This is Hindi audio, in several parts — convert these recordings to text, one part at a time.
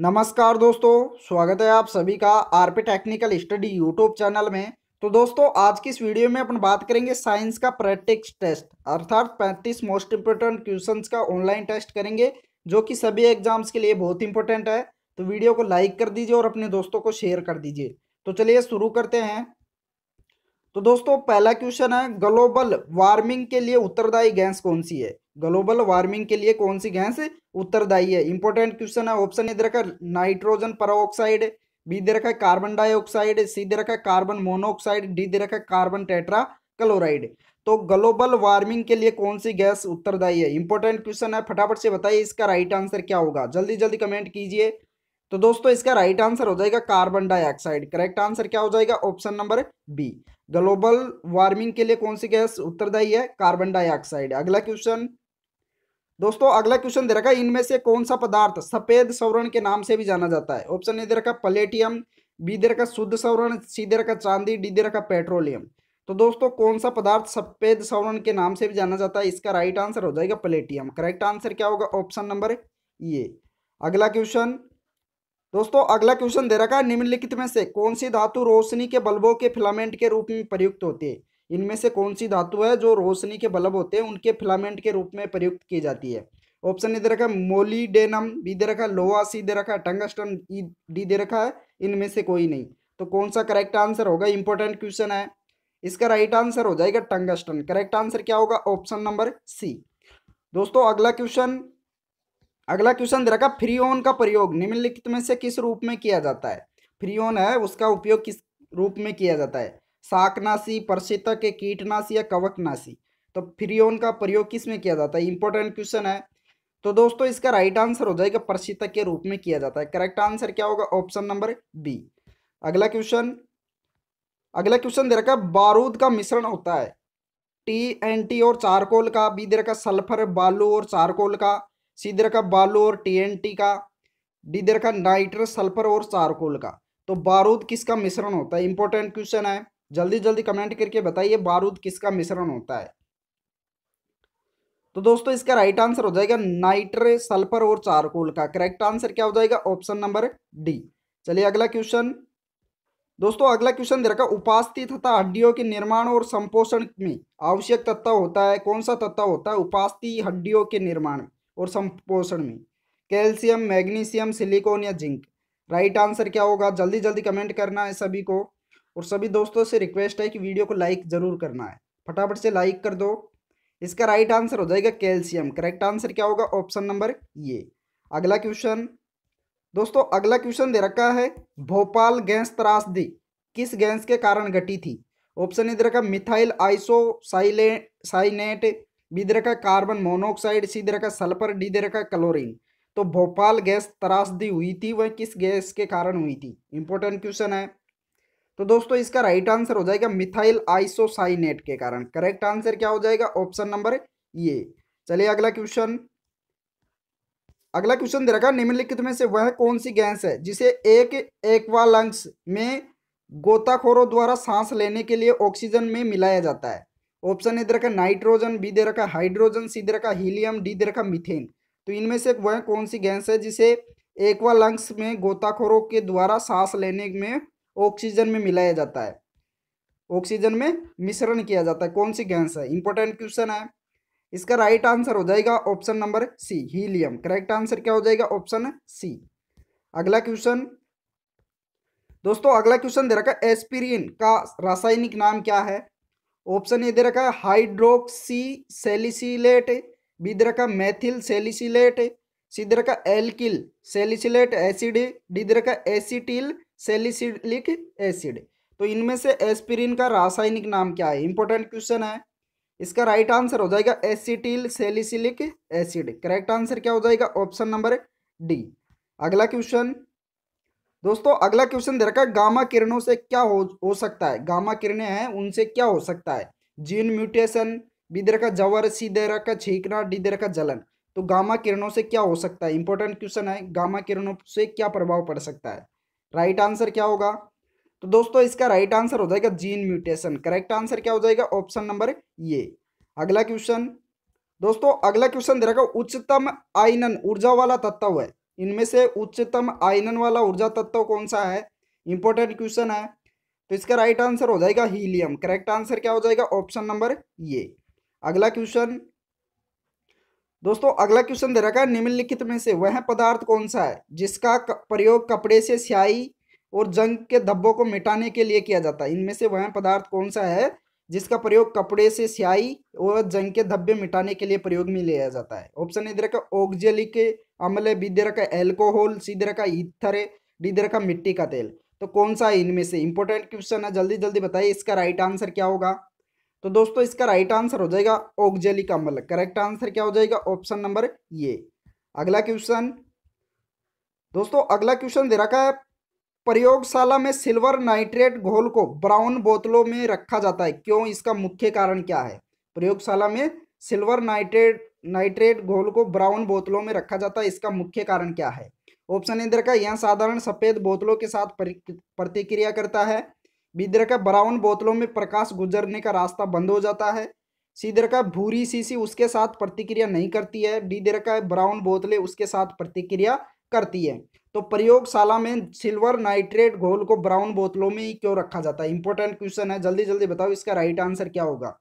नमस्कार दोस्तों स्वागत है आप सभी का RP technical study YouTube channel में तो दोस्तों आज की इस वीडियो में अपन बात करेंगे साइंस का प्रैक्टिक्स टेस्ट अर्थात 35 मोस्ट इम्पोर्टेंट क्वेश्चंस का ऑनलाइन टेस्ट करेंगे जो कि सभी एग्जाम्स के लिए बहुत इंपॉर्टेंट है तो वीडियो को लाइक कर दीजिए और अपने दोस्तों को शेयर कर दीजिए तो चलिए शुरू करते हैं तो दोस्तों पहला क्वेश्चन है ग्लोबल वार्मिंग के लिए उत्तरदायी गैस कौन सी है ग्लोबल वार्मिंग के लिए कौन सी गैस उत्तरदायी है इंपॉर्टेंट क्वेश्चन है ऑप्शन ए दे रखा नाइट्रोजन परोक्साइड बी दे रखा है कार्बन डाइऑक्साइड सी दे रखा है कार्बन मोनोऑक्साइड डी दे रखा है कार्बन टेट्रा क्लोराइड तो ग्लोबल वार्मिंग के लिए कौन सी गैस उत्तरदायी है इंपॉर्टेंट क्वेश्चन है फटाफट से बताइए इसका राइट आंसर क्या होगा जल्दी जल्दी कमेंट कीजिए तो दोस्तों इसका राइट आंसर हो जाएगा कार्बन डाइऑक्साइड करेक्ट आंसर क्या हो जाएगा option number B global warming के लिए कौन सी गैस उत्तरदायी है कार्बन डाइऑक्साइड अगला क्वेश्चन दोस्तों अगला क्वेश्चन दे रखा है इनमें से कौन सा पदार्थ सफेद सवरण के नाम से भी जाना जाता है ऑप्शन ए दे रखा प्लेटियम बी दे रखा शुद्ध सवरण सी दे रखा चांदी डी दे रखा पेट्रोलियम तो दोस्तों कौन सा पदार्थ सफेद सवरण के नाम से भी जाना जाता है इसका राइट आंसर हो जाएगा प्लेटियम करेक्ट आंसर क्या होगा ऑप्शन नंबर ये अगला क्वेश्चन दोस्तों अगला क्वेश्चन दे रखा है निम्नलिखित में से कौन सी धातु रोशनी के बल्बों के फिलामेंट के रूप में प्रयुक्त होती है इनमें से कौन सी धातु है जो रोशनी के बल्ब होते हैं उनके फिलामेंट के रूप में प्रयुक्त की जाती है ऑप्शन ए दे रखा है मोलीडेनम बी दे रखा है लोहा सी दे रखा है टंगस्टन ई डी दे रखा है इनमें से कोई नहीं तो कौन सा करेक्ट आंसर होगा इंपॉर्टेंट क्वेश्चन है इसका राइट आंसर हो जाएगा टंगस्टन करेक्ट आंसर क्या होगा ऑप्शन नंबर सी दोस्तों अगला क्वेश्चन अगला क्वेश्चन दे रखा ऑन का प्रयोग निम्नलिखित में से किस रूप में किया जाता है ऑन है उसका उपयोग किस रूप में किया जाता है शाकनाशी परसितक कीटनाशी या कवकनाशी तो फ्रियोन का प्रयोग किस में किया जाता है इंपॉर्टेंट क्वेश्चन है तो दोस्तों इसका राइट आंसर हो जाएगा प्रसितक के रूप में किया जाता है करेक्ट आंसर क्या होगा ऑप्शन नंबर बी अगला क्वेश्चन अगला क्वेश्चन दे रखा है बारूद का मिश्रण होता है टी एन टी और चारकोल का बी दे रखा सल्फर बालू और चारकोल का सी दे रखा बालू और टी एन टी का डी दे रखा नाइट्रस सल्फर और चारकोल का तो बारूद किसका मिश्रण होता है इंपॉर्टेंट क्वेश्चन है जल्दी जल्दी कमेंट करके बताइए बारूद किसका मिश्रण होता है तो दोस्तों इसका राइट आंसर हो जाएगा नाइट्रे सल्फर और चारकोल का करेक्ट आंसर क्या हो जाएगा ऑप्शन नंबर डी चलिए अगला क्वेश्चन दोस्तों अगला क्वेश्चन दे रखा उपास्थि तथा हड्डियों के निर्माण और संपोषण में आवश्यक तत्व होता है कौन सा तत्व होता है उपास्थि हड्डियों के निर्माण और संपोषण में कैल्शियम मैग्नीशियम सिलिकॉन या जिंक राइट आंसर क्या होगा जल्दी जल्दी कमेंट करना है सभी को और सभी दोस्तों से रिक्वेस्ट है कि वीडियो को लाइक ज़रूर करना है फटाफट से लाइक कर दो इसका राइट आंसर हो जाएगा कैल्शियम करेक्ट आंसर क्या होगा ऑप्शन नंबर ये अगला क्वेश्चन दोस्तों अगला क्वेश्चन दे रखा है भोपाल गैस त्रासदी किस गैस के कारण घटी थी ऑप्शन इधर का मिथाइल आइसो साइनेट बीधर का कार्बन मोनोऑक्साइड सी दे सल्फर डी दे रखा क्लोरीन तो भोपाल गैस त्रासदी हुई थी वह किस गैस के कारण हुई थी इंपॉर्टेंट क्वेश्चन है तो दोस्तों इसका राइट आंसर हो जाएगा मिथाइल आइसोसाइनेट के कारण करेक्ट आंसर क्या हो जाएगा ऑप्शन नंबर ये चलिए अगला क्वेश्चन अगला क्वेश्चन दे रखा निम्नलिखित में से वह कौन सी गैस है जिसे एक एक्वालंग्स में गोताखोरों द्वारा सांस लेने के लिए ऑक्सीजन में मिलाया जाता है ऑप्शन ए दे रखा नाइट्रोजन बी दे रखा हाइड्रोजन सी दे रखा हीलियम डी दे रखा मिथेन तो इनमें से वह कौन सी गैस है जिसे एक्वालंग्स लंग्स में गोताखोरों के द्वारा सांस लेने में ऑक्सीजन में मिलाया जाता है ऑक्सीजन में मिश्रण किया जाता है कौन सी गैस है इंपॉर्टेंट क्वेश्चन है इसका राइट आंसर हो जाएगा option number C helium correct answer क्या हो जाएगा ऑप्शन सी अगला क्वेश्चन दोस्तों अगला क्वेश्चन दे रखा है एस्पिरिन का रासायनिक नाम क्या है ऑप्शन ये दे रखा है हाइड्रोक्सी सेलिसिलेट बी दे रखा मैथिल सेलिसिलेट सी दे रखा एल्किल सेलिसिलेट एसिड डी दे रखा एसिटिल सेलिसिलिक एसिड तो इनमें से एस्पिरिन का रासायनिक नाम क्या है इंपॉर्टेंट क्वेश्चन है इसका राइट आंसर हो जाएगा acetyl salicylic acid correct answer क्या हो जाएगा ऑप्शन नंबर डी अगला क्वेश्चन दोस्तों अगला क्वेश्चन दे रखा है गामा किरणों से क्या हो हो सकता है गामा किरणें हैं उनसे क्या हो सकता है जीन म्यूटेशन बी दे रखा जवर सी दे रखा छीकना डी दे रखा जलन तो गामा किरणों से क्या हो सकता है इंपॉर्टेंट क्वेश्चन है गामा किरणों से क्या प्रभाव पड़ सकता है राइट आंसर क्या होगा तो दोस्तों इसका राइट आंसर हो जाएगा जीन म्यूटेशन करेक्ट आंसर क्या हो जाएगा ऑप्शन नंबर ये अगला क्वेश्चन दोस्तों अगला क्वेश्चन दे रखा उच्चतम आयनन ऊर्जा वाला तत्व है इनमें से उच्चतम आयनन वाला ऊर्जा तत्व कौन सा है इंपॉर्टेंट क्वेश्चन है तो इसका राइट आंसर हो जाएगा हीलियम करेक्ट आंसर क्या हो जाएगा ऑप्शन नंबर ये अगला क्वेश्चन दोस्तों अगला क्वेश्चन दे रखा है निम्नलिखित में से वह पदार्थ कौन सा है जिसका प्रयोग कपड़े से स्याही और जंग के धब्बों को मिटाने के लिए किया जाता है इनमें से वह पदार्थ कौन सा है जिसका प्रयोग कपड़े से स्याही और जंग के धब्बे मिटाने के लिए प्रयोग में लिया जाता है ऑप्शन इधर का ऑक्जेलिक अम्ल है बी दे रखा एल्कोहल सी दे रखा ईथर है डी रखा मिट्टी का तेल तो कौन सा है इनमें से इंपॉर्टेंट क्वेश्चन है जल्दी जल्दी बताइए इसका राइट आंसर क्या होगा तो दोस्तों इसका राइट आंसर हो जाएगा का अम्ल करेक्ट आंसर क्या हो जाएगा ऑप्शन नंबर ये अगला क्वेश्चन दोस्तों अगला क्वेश्चन दे रखा है प्रयोगशाला में सिल्वर नाइट्रेट घोल को ब्राउन बोतलों में रखा जाता है क्यों इसका मुख्य कारण क्या है प्रयोगशाला में सिल्वर नाइट्रेट नाइट्रेट घोल को ब्राउन बोतलों में रखा जाता है इसका मुख्य कारण क्या है ऑप्शन रखा का यह साधारण सफेद बोतलों के साथ प्रतिक्रिया करता है भीदर का ब्राउन बोतलों में प्रकाश गुजरने का रास्ता बंद हो जाता है सीधर का भूरी सीसी उसके साथ प्रतिक्रिया नहीं करती है डीधर का ब्राउन बोतलें उसके साथ प्रतिक्रिया करती है तो प्रयोगशाला में सिल्वर नाइट्रेट घोल को ब्राउन बोतलों में ही क्यों रखा जाता है इंपॉर्टेंट क्वेश्चन है जल्दी जल्दी बताओ इसका राइट आंसर क्या होगा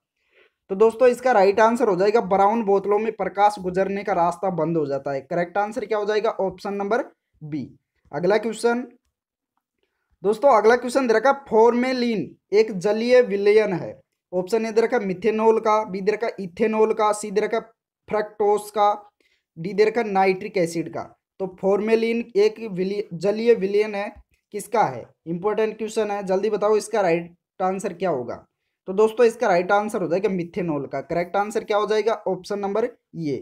तो दोस्तों इसका राइट आंसर हो जाएगा ब्राउन बोतलों में प्रकाश गुजरने का रास्ता बंद हो जाता है करेक्ट आंसर क्या हो जाएगा ऑप्शन नंबर बी अगला क्वेश्चन दोस्तों अगला क्वेश्चन दे रखा फॉर्मेलिन एक जलीय विलयन है ऑप्शन ए दे रखा मिथेनोल का बी दे रखा इथेनोल का सी दे रखा फ्रक्टोस का डी दे रखा नाइट्रिक एसिड का तो फॉर्मेलिन एक जलीय विलयन है किसका है इंपॉर्टेंट क्वेश्चन है जल्दी बताओ इसका राइट आंसर क्या होगा तो दोस्तों इसका राइट आंसर हो जाएगा मिथेनोल का करेक्ट आंसर क्या हो जाएगा ऑप्शन नंबर ये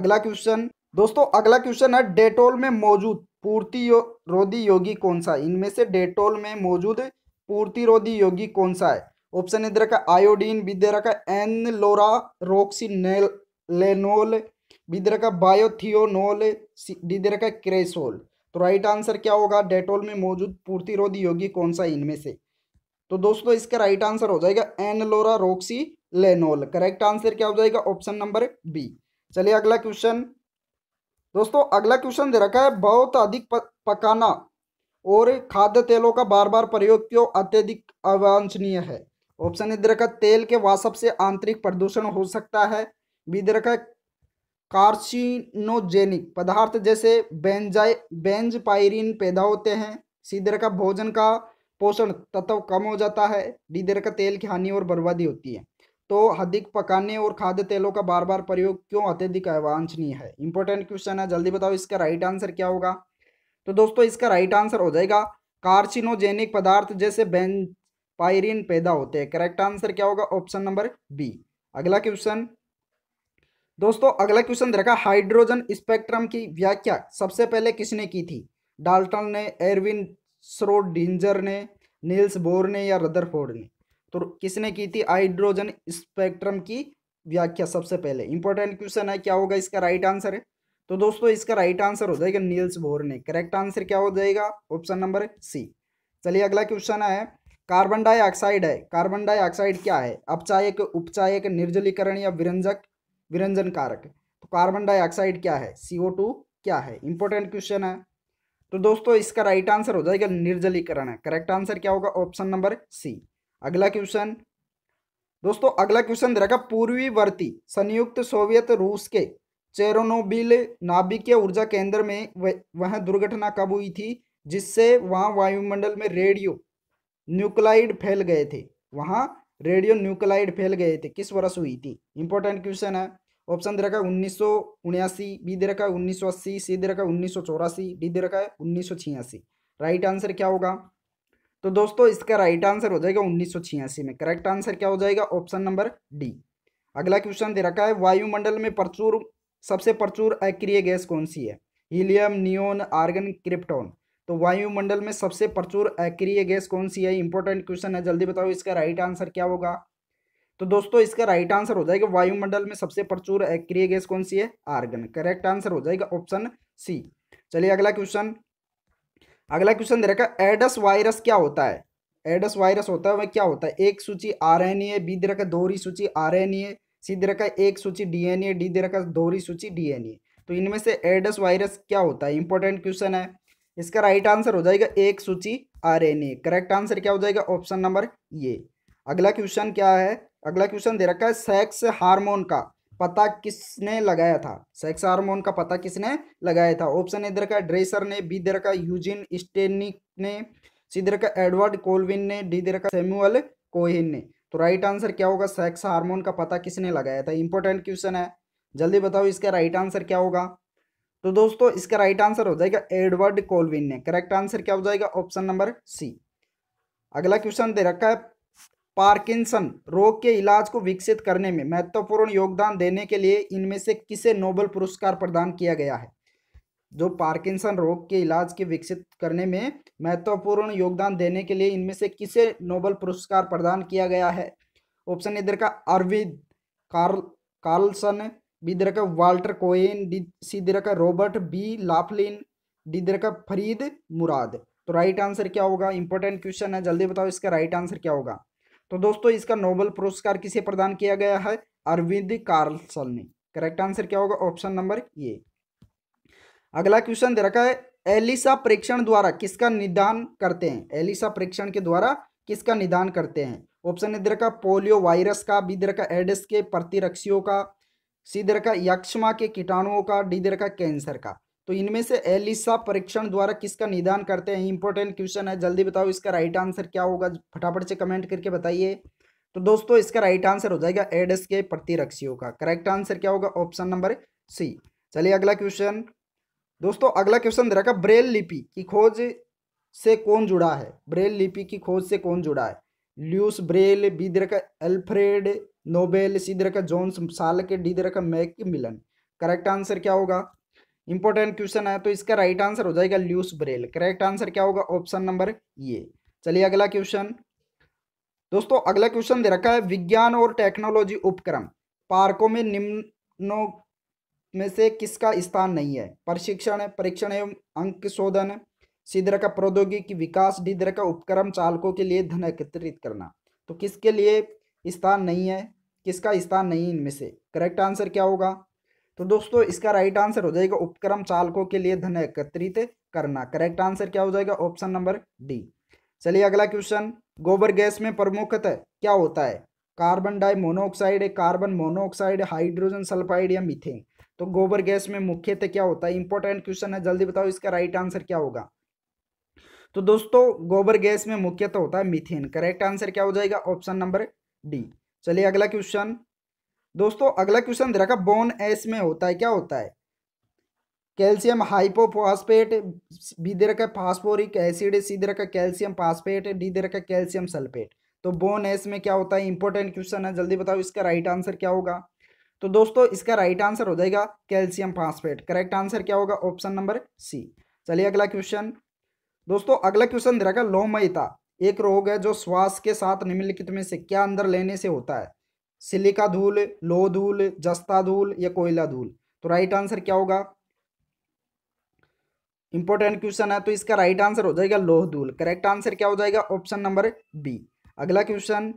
अगला क्वेश्चन दोस्तों अगला क्वेश्चन है डेटोल में मौजूद पूर्ति यो, रोधी योगी कौन सा है इनमें से डेटोल में मौजूद पूर्ति रोधी योगी कौन सा है ऑप्शन इधर का आयोडीन दे रखा एन लोरा रोक्सी लेनोल दे रखा बायोथियोनोल डी दे रखा क्रेसोल तो राइट आंसर क्या होगा डेटोल में मौजूद पूर्ति रोधी योगी कौन सा इनमें से तो दोस्तों इसका राइट आंसर हो जाएगा एन लोरा रोक्सी लेनोल करेक्ट आंसर क्या हो जाएगा ऑप्शन नंबर बी चलिए अगला क्वेश्चन दोस्तों अगला क्वेश्चन दे रखा है बहुत अधिक पकाना और खाद्य तेलों का बार बार प्रयोग क्यों अत्यधिक अवांछनीय है ऑप्शन ए दे रखा तेल के वासप से आंतरिक प्रदूषण हो सकता है बी दे रखा कार्सिनोजेनिक पदार्थ जैसे बेंजाइ बेंजपायरिन पैदा होते हैं सी दे रखा भोजन का पोषण तत्व कम हो जाता है डी दे रखा तेल की हानि और बर्बादी होती है तो अधिक पकाने और खाद्य तेलों का बार बार प्रयोग क्यों अत्यधिक अवांछनीय है इंपॉर्टेंट क्वेश्चन है जल्दी बताओ इसका राइट आंसर क्या होगा तो दोस्तों इसका राइट आंसर हो जाएगा कार्सिनोजेनिक पदार्थ जैसे बेंपायरिन पैदा होते हैं करेक्ट आंसर क्या होगा ऑप्शन नंबर बी अगला क्वेश्चन दोस्तों अगला क्वेश्चन देखा हाइड्रोजन स्पेक्ट्रम की व्याख्या सबसे पहले किसने की थी डाल्टन ने एरविन श्रोडिंजर ने नील्स बोर ने या रदरफोर्ड ने तो किसने की थी हाइड्रोजन स्पेक्ट्रम की व्याख्या सबसे पहले इंपॉर्टेंट क्वेश्चन है क्या होगा इसका राइट आंसर है तो दोस्तों इसका राइट आंसर हो जाएगा नील्स बोर ने करेक्ट आंसर क्या हो जाएगा ऑप्शन नंबर सी चलिए अगला क्वेश्चन है कार्बन डाइऑक्साइड है कार्बन डाइऑक्साइड क्या है अपचायक उपचायक निर्जलीकरण या विरंजक विरंजन कारक तो कार्बन डाइऑक्साइड क्या है सीओ टू क्या है इंपॉर्टेंट क्वेश्चन है तो दोस्तों इसका राइट आंसर हो जाएगा निर्जलीकरण है करेक्ट आंसर क्या होगा ऑप्शन नंबर सी अगला क्वेश्चन दोस्तों अगला क्वेश्चन दे रखा पूर्वी वर्ती संयुक्त सोवियत रूस के चेरोनोबिल नाभिकीय ऊर्जा केंद्र में वह दुर्घटना कब हुई थी जिससे वहां वायुमंडल में रेडियो न्यूक्लाइड फैल गए थे वहां रेडियो न्यूक्लाइड फैल गए थे किस वर्ष हुई थी इंपॉर्टेंट क्वेश्चन है ऑप्शन दे रखा है उन्नीस सौ उन्यासी बी दे रखा है उन्नीस सौ अस्सी सी दे रखा है उन्नीस सौ चौरासी डी दे रखा है उन्नीस सौ छियासी राइट आंसर क्या होगा तो दोस्तों इसका राइट आंसर हो जाएगा उन्नीस में करेक्ट आंसर क्या हो जाएगा ऑप्शन नंबर डी अगला क्वेश्चन दे रखा है वायुमंडल में प्रचुर सबसे प्रचुर अक्रिय गैस कौन सी है हीलियम नियोन आर्गन क्रिप्टोन तो वायुमंडल में सबसे प्रचुर अक्रिय गैस कौन सी है इंपॉर्टेंट क्वेश्चन है जल्दी बताओ इसका राइट आंसर क्या होगा तो दोस्तों इसका राइट आंसर हो जाएगा वायुमंडल में सबसे प्रचुर अक्रिय गैस कौन सी है आर्गन करेक्ट आंसर हो जाएगा ऑप्शन सी चलिए अगला क्वेश्चन अगला क्वेश्चन दे रखा है एडस वायरस क्या होता है एडस वायरस होता है वह क्या होता है एक सूची आर एन ए बी दे रखा दोहरी सूची आर एन ए सी दे रखा एक सूची डी एन ए डी दे रखा दोहरी सूची डी एन ए तो इनमें से एडस वायरस क्या होता है इंपॉर्टेंट क्वेश्चन है इसका राइट आंसर हो जाएगा एक सूची R N A correct answer क्या हो जाएगा ऑप्शन नंबर ये अगला क्वेश्चन क्या है अगला क्वेश्चन दे रखा है सेक्स हार्मोन का पता किसने लगाया था सेक्स हार्मोन का पता किसने लगाया था ऑप्शन ए का ड्रेसर ने बी इधर का यूजिन स्टेनिक ने सी का एडवर्ड कोलविन ने डी इधर का सेमुअल कोहिन ने तो राइट आंसर क्या होगा सेक्स हार्मोन का पता किसने लगाया था इंपॉर्टेंट क्वेश्चन है जल्दी बताओ इसका राइट आंसर क्या होगा तो दोस्तों इसका राइट आंसर हो जाएगा एडवर्ड कोलविन ने करेक्ट आंसर क्या हो जाएगा ऑप्शन नंबर सी अगला क्वेश्चन दे रखा है पार्किंसन रोग के इलाज को विकसित करने में महत्वपूर्ण योगदान देने के लिए इनमें से किसे नोबल पुरस्कार प्रदान किया गया है जो पार्किंसन रोग के इलाज के विकसित करने में महत्वपूर्ण योगदान देने के लिए इनमें से किसे नोबल पुरस्कार प्रदान किया गया है ऑप्शन इधर का अरविद कार्ल कार्लसन बीधर का वाल्टर कोएन डी सी का रॉबर्ट बी लाफलिन डी का फरीद मुराद तो राइट आंसर क्या होगा इंपॉर्टेंट क्वेश्चन है जल्दी बताओ इसका राइट आंसर क्या होगा तो दोस्तों इसका नोबल पुरस्कार किसे प्रदान किया गया है अरविंद कार्लसन ने करेक्ट आंसर क्या होगा ऑप्शन नंबर ये अगला क्वेश्चन दे रखा है एलिसा परीक्षण द्वारा किसका निदान करते हैं एलिसा परीक्षण के द्वारा किसका निदान करते हैं ऑप्शन ने दे पोलियो वायरस का बी दे एडस के प्रतिरक्षियों का सी दे यक्षमा के कीटाणुओं का डी दे रखा कैंसर का तो इनमें से एलिसा परीक्षण द्वारा किसका निदान करते हैं इंपॉर्टेंट क्वेश्चन है जल्दी बताओ इसका राइट आंसर क्या होगा फटाफट से कमेंट करके बताइए तो दोस्तों इसका राइट आंसर हो जाएगा एडस के प्रतिरक्षियों का करेक्ट आंसर क्या होगा ऑप्शन नंबर सी चलिए अगला क्वेश्चन दोस्तों अगला क्वेश्चन दे रखा ब्रेल लिपि की खोज से कौन जुड़ा है ब्रेल लिपि की खोज से कौन जुड़ा है ल्यूस ब्रेल बी दे रखा एल्फ्रेड नोबेल सी दे रखा जॉन्स साल के डी दे रखा मैक मिलन करेक्ट आंसर क्या होगा इंपॉर्टेंट क्वेश्चन है तो इसका राइट आंसर हो जाएगा ल्यूस ब्रेल करेक्ट आंसर क्या होगा ऑप्शन नंबर ये चलिए अगला क्वेश्चन दोस्तों अगला क्वेश्चन दे रखा है विज्ञान और टेक्नोलॉजी उपक्रम पार्कों में निम्नों में से किसका स्थान नहीं है प्रशिक्षण परीक्षण एवं अंक शोधन सिद्र का प्रौद्योगिकी विकास डिद्र का उपक्रम चालकों के लिए धन एकत्रित करना तो किसके लिए स्थान नहीं है किसका स्थान नहीं इनमें से करेक्ट आंसर क्या होगा तो दोस्तों इसका राइट आंसर हो जाएगा उपक्रम चालकों के लिए धन एकत्रित करना करेक्ट आंसर क्या हो जाएगा ऑप्शन नंबर डी चलिए अगला क्वेश्चन गोबर गैस में प्रमुखतः क्या होता है carbon di monoxide carbon monoxide hydrogen sulphide या मिथेन तो गोबर गैस में मुख्यतः क्या होता है इंपॉर्टेंट क्वेश्चन है जल्दी बताओ इसका राइट आंसर क्या होगा तो दोस्तों गोबर गैस में मुख्यतः होता है मिथेन करेक्ट आंसर क्या हो जाएगा ऑप्शन नंबर डी चलिए अगला क्वेश्चन दोस्तों अगला क्वेश्चन दे रखा बोन एस में होता है क्या होता है कैल्शियम हाइपोफॉस्पेट बी दे रखा है फास्फोरिक एसिड सी दे रखा कैल्शियम फास्फेट डी दे रखा कैल्शियम सल्फेट तो बोन एस में क्या होता है इंपॉर्टेंट क्वेश्चन है जल्दी बताओ इसका राइट आंसर क्या होगा तो दोस्तों इसका राइट आंसर हो जाएगा कैल्शियम फास्फेट करेक्ट आंसर क्या होगा ऑप्शन नंबर सी चलिए अगला क्वेश्चन दोस्तों अगला क्वेश्चन दे रखा लोमयता एक रोग है जो श्वास के साथ निम्नलिखित में से क्या अंदर लेने से होता है सिलिका धूल लो धूल जस्ता धूल या कोयला धूल तो राइट आंसर क्या होगा इंपॉर्टेंट क्वेश्चन है तो इसका राइट आंसर हो जाएगा लोह धूल करेक्ट आंसर क्या हो जाएगा ऑप्शन नंबर बी अगला क्वेश्चन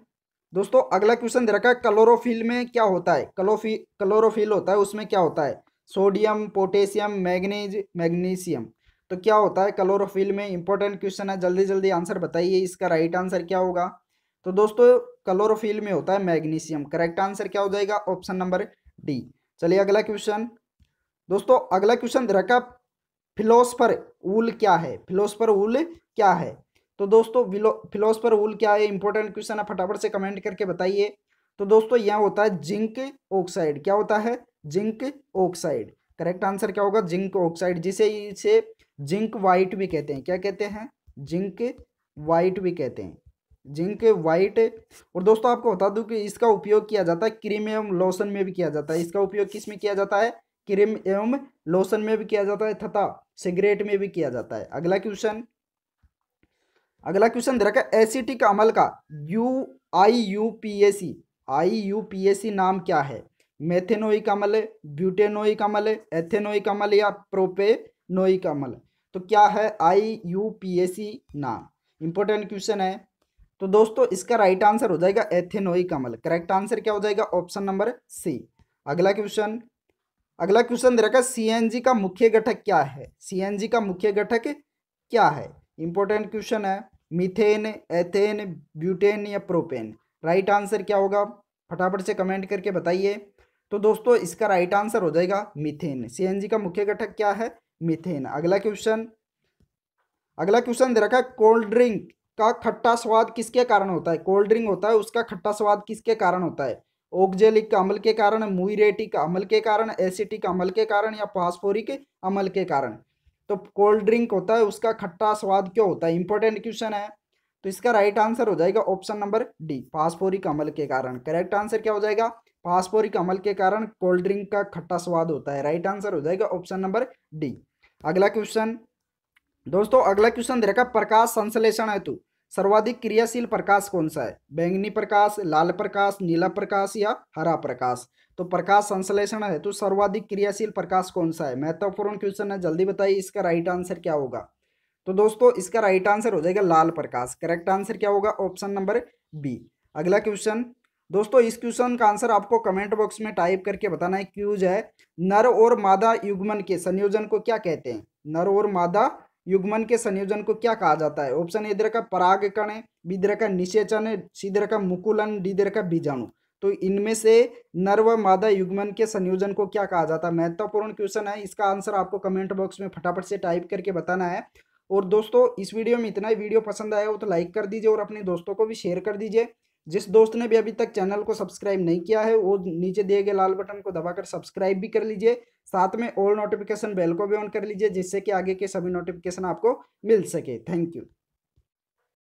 दोस्तों अगला क्वेश्चन दे रखा है कलोरोफिल में क्या होता है क्लोफी कलोरोफिल होता है उसमें क्या होता है सोडियम पोटेशियम मैग्नीज मैग्नीशियम तो क्या होता है कलोरोफिल में इंपॉर्टेंट क्वेश्चन है जल्दी जल्दी आंसर बताइए इसका राइट आंसर क्या होगा तो दोस्तों क्लोरोफिल में होता है मैग्नीशियम करेक्ट आंसर क्या हो जाएगा ऑप्शन नंबर डी चलिए अगला क्वेश्चन दोस्तों अगला क्वेश्चन रखा फिलोसफर वूल क्या है फिलोसफर वूल क्या है तो दोस्तों फिलोसफर वूल क्या है इंपॉर्टेंट क्वेश्चन है फटाफट से कमेंट करके बताइए तो दोस्तों यह होता है जिंक ऑक्साइड क्या होता है जिंक ऑक्साइड करेक्ट आंसर क्या होगा जिंक ऑक्साइड जिसे इसे जिंक वाइट भी कहते हैं क्या कहते हैं जिंक वाइट भी कहते हैं जिंक वाइट और दोस्तों आपको बता दूं कि इसका उपयोग किया जाता है क्रीम एवं लोशन में भी किया जाता है इसका उपयोग किस में किया जाता है क्रीम एवं लोशन में भी किया जाता है तथा सिगरेट में भी किया जाता है अगला क्वेश्चन अगला क्वेश्चन दे रखा है एसिटिक अमल का U I U P A C I U P A C नाम क्या है मेथेनोइक अमल ब्यूटेनोइक अमल एथेनोइक अमल या प्रोपेनोइक अमल तो क्या है I U P S C नाम इंपॉर्टेंट क्वेश्चन है तो दोस्तों इसका राइट आंसर हो जाएगा एथेनोइक अम्ल करेक्ट आंसर क्या हो जाएगा ऑप्शन नंबर सी अगला क्वेश्चन अगला क्वेश्चन दे रखा जी का मुख्य घटक क्या है जी का मुख्य घटक क्या है इंपॉर्टेंट क्वेश्चन है मिथेन एथेन ब्यूटेन या प्रोपेन राइट आंसर क्या होगा फटाफट से कमेंट करके बताइए तो दोस्तों इसका राइट आंसर हो जाएगा मिथेन जी का मुख्य घटक क्या है मिथेन अगला क्वेश्चन अगला क्वेश्चन दे रखा है कोल्ड ड्रिंक का खट्टा स्वाद किसके कारण होता है कोल्ड ड्रिंक होता है उसका खट्टा स्वाद किसके कारण होता है ओक्जेलिक अम्ल के कारण मुइरेटिक अम्ल के कारण एसिटिक अम्ल के कारण या फॉस्फोरिक अम्ल के कारण तो कोल्ड ड्रिंक होता है उसका खट्टा स्वाद क्यों होता है इंपॉर्टेंट क्वेश्चन है तो इसका राइट आंसर हो जाएगा ऑप्शन नंबर डी फॉस्फोरिक अम्ल के कारण करेक्ट आंसर क्या हो जाएगा फॉस्फोरिक अम्ल के कारण कोल्ड ड्रिंक का खट्टा स्वाद होता है राइट आंसर हो जाएगा ऑप्शन नंबर डी अगला क्वेश्चन दोस्तों अगला क्वेश्चन दे रखा प्रकाश संश्लेषण हेतु सर्वाधिक क्रियाशील प्रकाश कौन सा है बैंगनी प्रकाश लाल प्रकाश नीला प्रकाश या हरा प्रकाश तो प्रकाश संश्लेषण है तो सर्वाधिक क्रियाशील प्रकाश कौन सा है महत्वपूर्ण क्वेश्चन है जल्दी बताइए इसका राइट आंसर क्या होगा तो दोस्तों इसका राइट आंसर हो जाएगा लाल प्रकाश करेक्ट आंसर क्या होगा ऑप्शन नंबर बी अगला क्वेश्चन दोस्तों इस क्वेश्चन का आंसर आपको कमेंट बॉक्स में टाइप करके बताना है क्यूज है नर और मादा युग्मन के संयोजन को क्या कहते हैं नर और मादा युग्मन के संयोजन को क्या कहा जाता है ऑप्शन ए का परागकण है बी का निषेचन है सी का मुकुलन डी का बीजाणु तो इनमें से नर व मादा युग्मन के संयोजन को क्या कहा जाता है महत्वपूर्ण क्वेश्चन है इसका आंसर आपको कमेंट बॉक्स में फटाफट से टाइप करके बताना है और दोस्तों इस वीडियो में इतना ही वीडियो पसंद आया हो तो लाइक कर दीजिए और अपने दोस्तों को भी शेयर कर दीजिए जिस दोस्त ने भी अभी तक चैनल को सब्सक्राइब नहीं किया है वो नीचे दिए गए लाल बटन को दबाकर सब्सक्राइब भी कर लीजिए साथ में ऑल नोटिफिकेशन बेल को भी ऑन कर लीजिए जिससे कि आगे के सभी नोटिफिकेशन आपको मिल सके थैंक यू